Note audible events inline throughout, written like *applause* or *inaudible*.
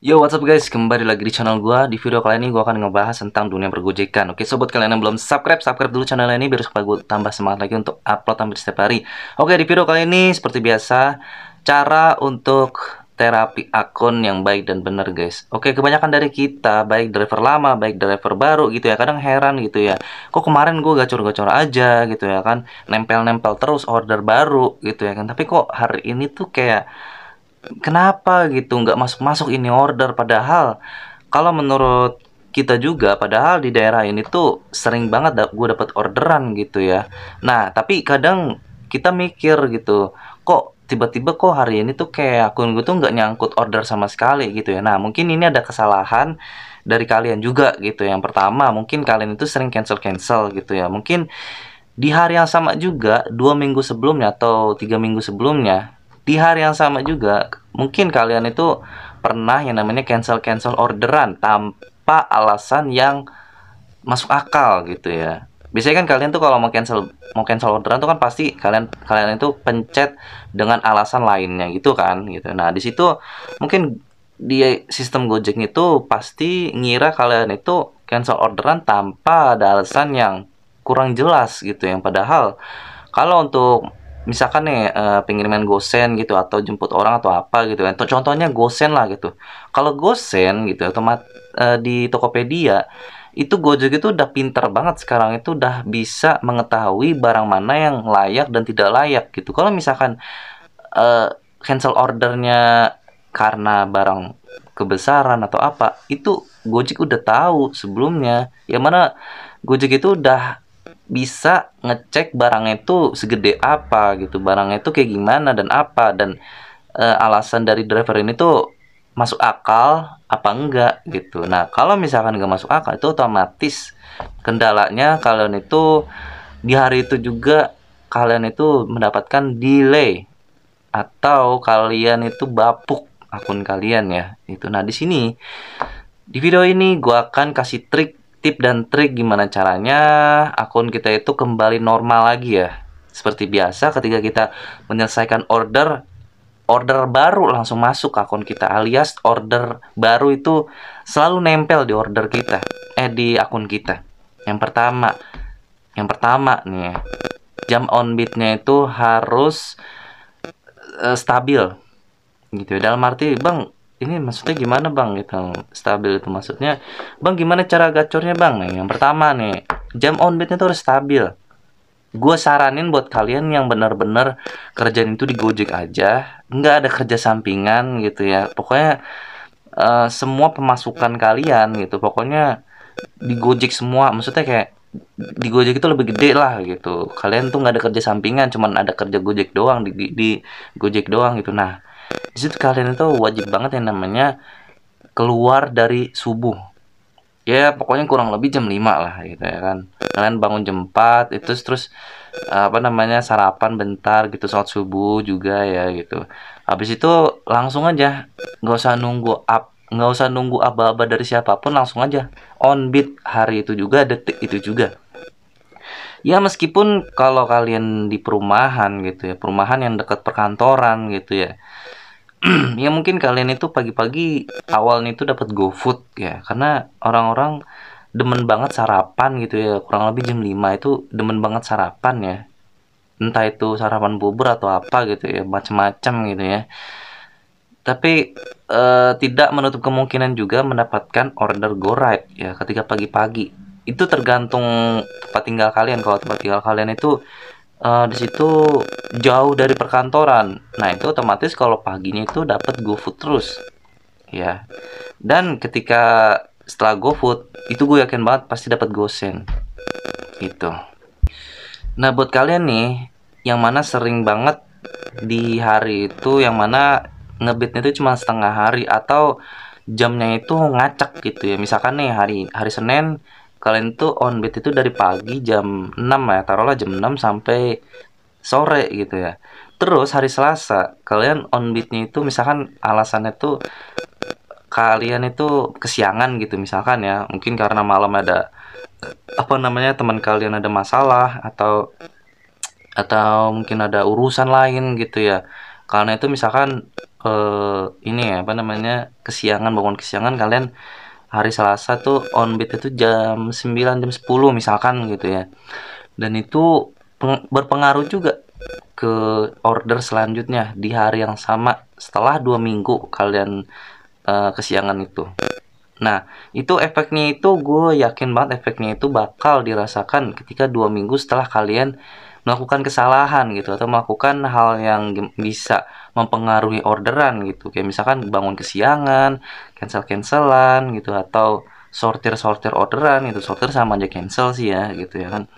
Yo, what's up guys? Kembali lagi di channel gua. Di video kali ini gua akan ngebahas tentang dunia pergojekan. Oke, sobat kalian yang belum subscribe, subscribe dulu channel ini biar supaya gua tambah semangat lagi untuk upload hampir setiap hari. Oke, di video kali ini seperti biasa cara untuk terapi akun yang baik dan benar guys Oke kebanyakan dari kita baik driver lama baik driver baru gitu ya kadang heran gitu ya kok kemarin gua gacor-gacor aja gitu ya kan nempel-nempel terus order baru gitu ya kan tapi kok hari ini tuh kayak kenapa gitu nggak masuk-masuk ini order padahal kalau menurut kita juga padahal di daerah ini tuh sering banget gue dapat orderan gitu ya nah tapi kadang kita mikir gitu kok tiba-tiba kok hari ini tuh kayak akun gue tuh nggak nyangkut order sama sekali gitu ya nah mungkin ini ada kesalahan dari kalian juga gitu yang pertama mungkin kalian itu sering cancel cancel gitu ya mungkin di hari yang sama juga dua minggu sebelumnya atau tiga minggu sebelumnya di hari yang sama juga mungkin kalian itu pernah yang namanya cancel-cancel orderan tanpa alasan yang masuk akal gitu ya. Biasanya kan kalian tuh kalau mau cancel mau cancel orderan tuh kan pasti kalian kalian itu pencet dengan alasan lainnya gitu kan gitu. Nah, di situ mungkin di sistem Gojek itu pasti ngira kalian itu cancel orderan tanpa ada alasan yang kurang jelas gitu yang padahal kalau untuk misalkan nih uh, pengiriman gosen gitu atau jemput orang atau apa gitu kan contohnya gosen lah gitu kalau gosen gitu otomat uh, di Tokopedia itu Gojek itu udah pinter banget sekarang itu udah bisa mengetahui barang mana yang layak dan tidak layak gitu kalau misalkan uh, cancel ordernya karena barang kebesaran atau apa itu Gojek udah tahu sebelumnya yang mana Gojek itu udah bisa ngecek barangnya itu segede apa gitu barangnya itu kayak gimana dan apa dan e, alasan dari driver ini tuh masuk akal apa enggak gitu nah kalau misalkan nggak masuk akal itu otomatis kendalanya kalian itu di hari itu juga kalian itu mendapatkan delay atau kalian itu bapuk akun kalian ya itu nah di sini di video ini gua akan kasih trik tip dan trik gimana caranya akun kita itu kembali normal lagi ya. Seperti biasa ketika kita menyelesaikan order, order baru langsung masuk ke akun kita alias order baru itu selalu nempel di order kita, eh di akun kita. Yang pertama, yang pertama nih ya, jam on beatnya itu harus uh, stabil gitu ya. dalam arti bang ini maksudnya gimana bang gitu stabil itu maksudnya bang gimana cara gacornya bang nih yang pertama nih jam on beatnya tuh harus stabil gue saranin buat kalian yang bener-bener kerjaan itu di Gojek aja nggak ada kerja sampingan gitu ya pokoknya uh, semua pemasukan kalian gitu pokoknya di Gojek semua maksudnya kayak di Gojek itu lebih gede lah gitu kalian tuh nggak ada kerja sampingan cuman ada kerja Gojek doang di, di, di Gojek doang gitu nah jadi kalian itu wajib banget yang namanya keluar dari subuh ya pokoknya kurang lebih jam 5 lah gitu ya kan kalian bangun jam 4 itu terus apa namanya sarapan bentar gitu saat subuh juga ya gitu habis itu langsung aja nggak usah nunggu up nggak usah nunggu aba-aba dari siapapun langsung aja on beat hari itu juga detik itu juga ya meskipun kalau kalian di perumahan gitu ya perumahan yang dekat perkantoran gitu ya *clears throat* ya mungkin kalian itu pagi-pagi awalnya itu dapat go food ya karena orang-orang demen banget sarapan gitu ya kurang lebih jam 5 itu demen banget sarapan ya entah itu sarapan bubur atau apa gitu ya macam-macam gitu ya tapi eh, tidak menutup kemungkinan juga mendapatkan order go ride ya ketika pagi-pagi itu tergantung tempat tinggal kalian kalau tempat tinggal kalian itu uh, di situ jauh dari perkantoran. Nah, itu otomatis kalau paginya itu dapat GoFood terus. Ya. Dan ketika setelah GoFood, itu gue yakin banget pasti dapat GoSend. Gitu. Nah, buat kalian nih yang mana sering banget di hari itu yang mana ngebitnya itu cuma setengah hari atau jamnya itu ngacak gitu ya. Misalkan nih hari hari Senin kalian tuh on beat itu dari pagi jam 6 ya taruhlah jam 6 sampai sore gitu ya terus hari Selasa kalian on beatnya itu misalkan alasannya tuh kalian itu kesiangan gitu misalkan ya mungkin karena malam ada apa namanya teman kalian ada masalah atau atau mungkin ada urusan lain gitu ya karena itu misalkan eh, ini ya apa namanya kesiangan bangun kesiangan kalian hari Selasa tuh on beat itu jam 9 jam 10 misalkan gitu ya dan itu berpengaruh juga ke order selanjutnya di hari yang sama setelah dua minggu kalian uh, kesiangan itu nah itu efeknya itu gue yakin banget efeknya itu bakal dirasakan ketika dua minggu setelah kalian melakukan kesalahan gitu atau melakukan hal yang bisa mempengaruhi orderan gitu kayak misalkan bangun kesiangan cancel cancelan gitu atau sortir sortir orderan itu sortir sama aja cancel sih ya gitu ya kan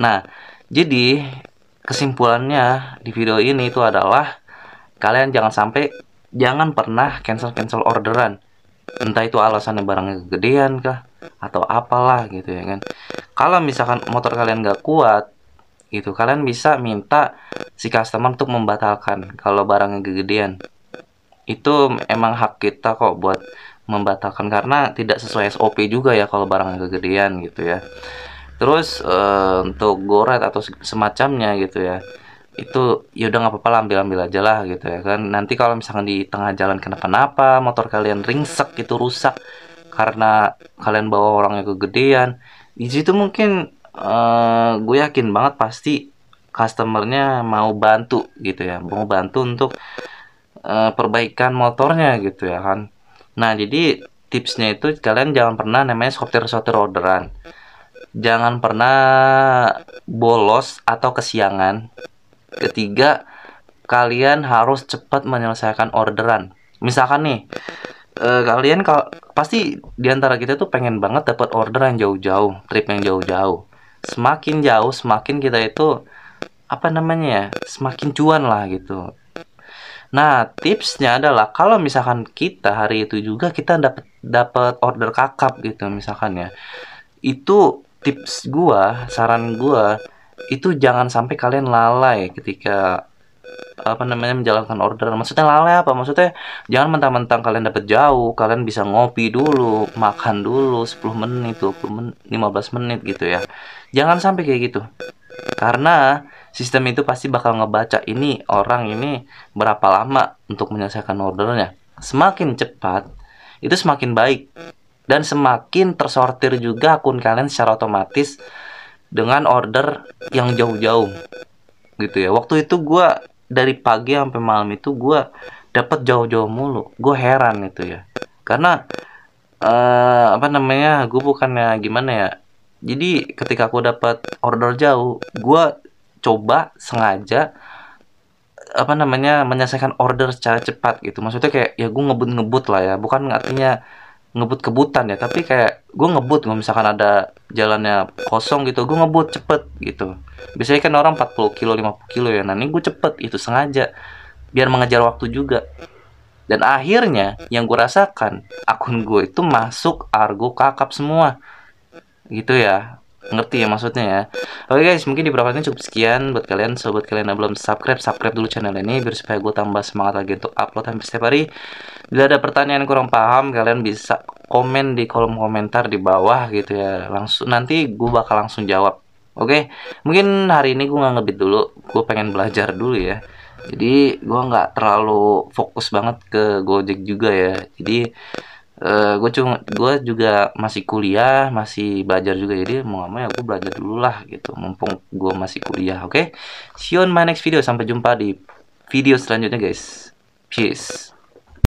nah jadi kesimpulannya di video ini itu adalah kalian jangan sampai jangan pernah cancel cancel orderan entah itu alasannya barangnya kegedean kah atau apalah gitu ya kan kalau misalkan motor kalian gak kuat gitu kalian bisa minta si customer untuk membatalkan kalau barangnya kegedean itu emang hak kita kok buat membatalkan karena tidak sesuai SOP juga ya kalau barangnya kegedean gitu ya terus e, untuk goret atau semacamnya gitu ya itu ya udah nggak apa-apa ambil ambil aja lah gitu ya kan nanti kalau misalkan di tengah jalan kenapa-napa motor kalian ringsek gitu rusak karena kalian bawa orangnya kegedean di situ mungkin Eh, gue yakin banget pasti customernya mau bantu gitu ya mau bantu untuk uh, perbaikan motornya gitu ya kan nah jadi tipsnya itu kalian jangan pernah namanya sortir sortir orderan jangan pernah bolos atau kesiangan ketiga kalian harus cepat menyelesaikan orderan misalkan nih eh, kalian kalau pasti diantara kita tuh pengen banget dapat order yang jauh-jauh trip yang jauh-jauh semakin jauh semakin kita itu apa namanya ya semakin cuan lah gitu nah tipsnya adalah kalau misalkan kita hari itu juga kita dapat dapat order kakap gitu misalkan ya itu tips gua saran gua itu jangan sampai kalian lalai ketika apa namanya menjalankan order maksudnya lalai apa maksudnya jangan mentang-mentang kalian dapat jauh kalian bisa ngopi dulu makan dulu 10 menit 20 menit 15 menit gitu ya jangan sampai kayak gitu karena sistem itu pasti bakal ngebaca ini orang ini berapa lama untuk menyelesaikan ordernya semakin cepat itu semakin baik dan semakin tersortir juga akun kalian secara otomatis dengan order yang jauh-jauh gitu ya waktu itu gue dari pagi sampai malam itu gue dapat jauh-jauh mulu gue heran itu ya karena uh, apa namanya gue bukannya gimana ya jadi ketika aku dapat order jauh gue coba sengaja apa namanya menyelesaikan order secara cepat gitu maksudnya kayak ya gue ngebut ngebut lah ya bukan artinya ngebut-kebutan ya tapi kayak gue ngebut kalau misalkan ada jalannya kosong gitu gue ngebut cepet gitu biasanya kan orang 40 kilo 50 kilo ya nah ini gue cepet itu sengaja biar mengejar waktu juga dan akhirnya yang gue rasakan akun gue itu masuk argo kakap semua gitu ya ngerti ya maksudnya ya oke okay guys mungkin di beberapa ini cukup sekian buat kalian sobat kalian yang belum subscribe subscribe dulu channel ini biar supaya gue tambah semangat lagi untuk upload hampir setiap hari bila ada pertanyaan kurang paham kalian bisa komen di kolom komentar di bawah gitu ya langsung nanti gue bakal langsung jawab oke okay? mungkin hari ini gue nggak ngebit dulu gue pengen belajar dulu ya jadi gue nggak terlalu fokus banget ke Gojek juga ya jadi uh, eh, gue cuma gue juga masih kuliah masih belajar juga jadi mau nggak mau ya gue belajar dulu lah gitu mumpung gue masih kuliah oke okay? see you on my next video sampai jumpa di video selanjutnya guys peace